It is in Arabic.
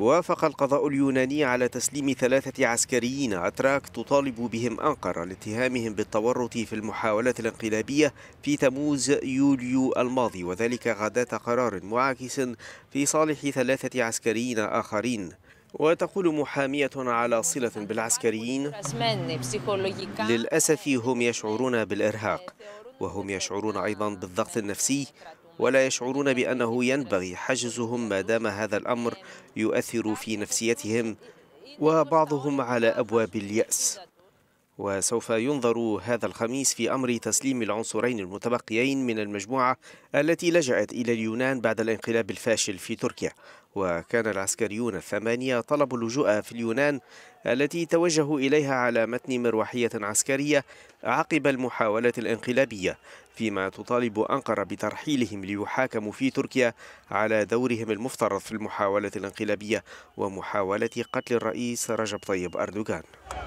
وافق القضاء اليوناني على تسليم ثلاثة عسكريين أتراك تطالب بهم أنقرة لاتهامهم بالتورط في المحاولات الانقلابية في تموز يوليو الماضي وذلك غداة قرار معاكس في صالح ثلاثة عسكريين آخرين وتقول محامية على صلة بالعسكريين للأسف هم يشعرون بالإرهاق وهم يشعرون أيضا بالضغط النفسي ولا يشعرون بأنه ينبغي حجزهم ما دام هذا الأمر يؤثر في نفسيتهم وبعضهم على أبواب اليأس وسوف ينظر هذا الخميس في أمر تسليم العنصرين المتبقيين من المجموعة التي لجأت إلى اليونان بعد الانقلاب الفاشل في تركيا وكان العسكريون الثمانية طلبوا اللجوء في اليونان التي توجهوا إليها على متن مروحية عسكرية عقب المحاولة الانقلابية فيما تطالب أنقرة بترحيلهم ليحاكموا في تركيا على دورهم المفترض في المحاولة الانقلابية ومحاولة قتل الرئيس رجب طيب أردوغان